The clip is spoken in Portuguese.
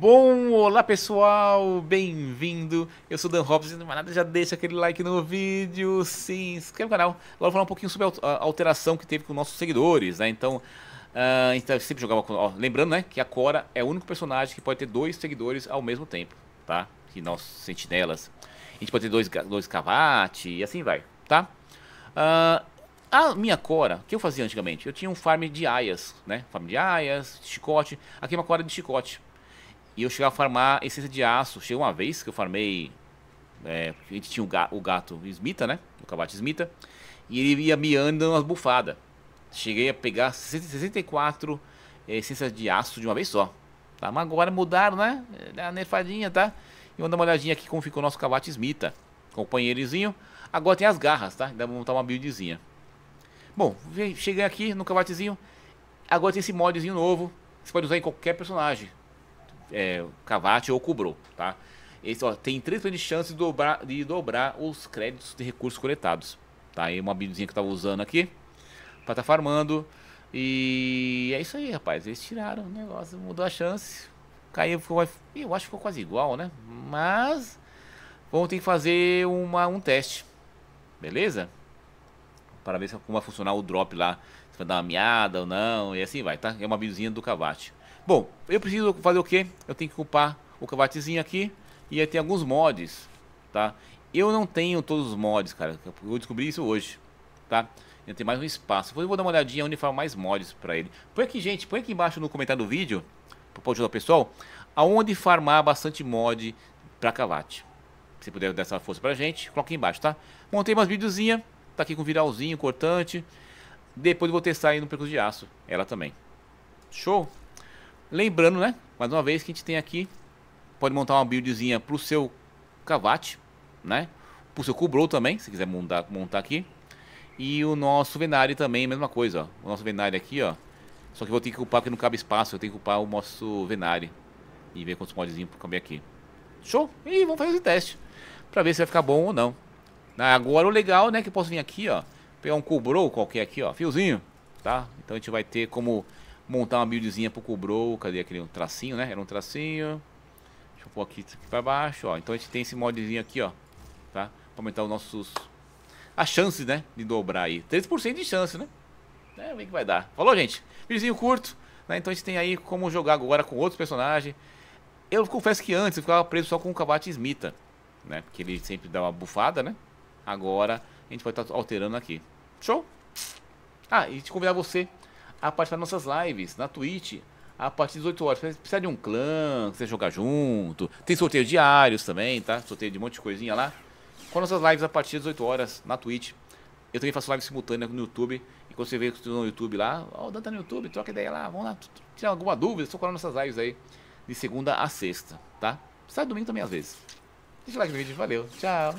Bom, olá pessoal, bem-vindo. Eu sou Dan Robson não é nada, já deixa aquele like no vídeo, se inscreve no canal. Agora vou falar um pouquinho sobre a alteração que teve com nossos seguidores, né? Então, uh, sempre jogava com... Ó, lembrando, né, que a Cora é o único personagem que pode ter dois seguidores ao mesmo tempo, tá? Que nós, sentinelas. A gente pode ter dois, dois cavate e assim vai, tá? Uh, a minha Cora, o que eu fazia antigamente? Eu tinha um farm de aias, né? Farm de aias, chicote. Aqui é uma Cora de chicote. E eu chegava a farmar essência de aço. Chegou uma vez que eu farmei. É, a gente tinha o, ga, o gato Smita, né? O cabate Smita. E ele ia miando umas bufadas. Cheguei a pegar 64 é, essências de aço de uma vez só. Tá? Mas agora mudaram, né? É a nerfadinha, tá? E vamos dar uma olhadinha aqui como ficou o nosso cabate Smita. Companheirozinho. Agora tem as garras, tá? Ainda vou montar uma buildzinha. Bom, cheguei aqui no cabatezinho. Agora tem esse modzinho novo. Você pode usar em qualquer personagem é, Cavati ou cobrou, tá? Esse, ó, tem 3% de chance de dobrar, de dobrar os créditos de recursos coletados. Tá aí uma buildzinha que eu tava usando aqui. Pra tá farmando. E é isso aí, rapaz. Eles tiraram o negócio, mudou a chance. Caiu, ficou, eu acho que ficou quase igual, né? Mas vamos ter que fazer uma, um teste. Beleza? para ver como vai funcionar o drop lá, se vai dar uma miada ou não, e assim vai, tá? É uma videozinha do Cavate. Bom, eu preciso fazer o quê? Eu tenho que culpar o Cavatezinho aqui, e aí tem alguns mods, tá? Eu não tenho todos os mods, cara, eu descobri isso hoje, tá? Ainda tem mais um espaço, eu vou dar uma olhadinha onde fala mais mods pra ele. Põe aqui, gente, põe aqui embaixo no comentário do vídeo, para ajudar o pessoal, aonde farmar bastante mod pra Cavate. Se puder dar essa força pra gente, coloca aqui embaixo, tá? Montei umas videozinhas tá aqui com viralzinho, cortante. Depois eu vou testar aí no percurso de aço, ela também. Show? Lembrando, né? Mais uma vez que a gente tem aqui, pode montar uma buildzinha pro seu cavate, né? Pro seu cubro também, se quiser montar, montar aqui. E o nosso venário também, mesma coisa, ó. O nosso venário aqui, ó. Só que eu vou ter que ocupar porque não cabe espaço, eu tenho que ocupar o nosso venário. E ver quantos modzinhos pra caber aqui. Show? E vamos fazer esse teste. Pra ver se vai ficar bom ou não. Né? Agora o legal, né, que eu posso vir aqui, ó, pegar um cobrou qualquer aqui, ó, fiozinho, tá? Então a gente vai ter como montar uma buildzinha pro cobrou, cadê aquele um tracinho, né? Era um tracinho. Deixa eu pôr aqui, aqui pra baixo, ó. Então a gente tem esse modzinho aqui, ó, tá? Pra aumentar os nossos... A chance, né, de dobrar aí. 3% de chance, né? É, vem que vai dar. Falou, gente? Videozinho curto, né? Então a gente tem aí como jogar agora com outros personagens. Eu confesso que antes eu ficava preso só com o Kabat Smita, né? Porque ele sempre dá uma bufada, né? Agora a gente vai estar tá alterando aqui. Show? Ah, e te convidar você a participar das nossas lives na Twitch a partir das 8 horas. Você precisa de um clã, você jogar junto. Tem sorteio diários também, tá? Sorteio de um monte de coisinha lá. Com nossas lives a partir das 8 horas na Twitch. Eu também faço live simultânea no YouTube. E quando você vê no YouTube lá, ó, oh, o Dan tá no YouTube, troca ideia lá, vamos lá, tirar alguma dúvida, só colar nossas lives aí. De segunda a sexta, tá? Sai domingo também às vezes. Deixa o like no vídeo, valeu, tchau.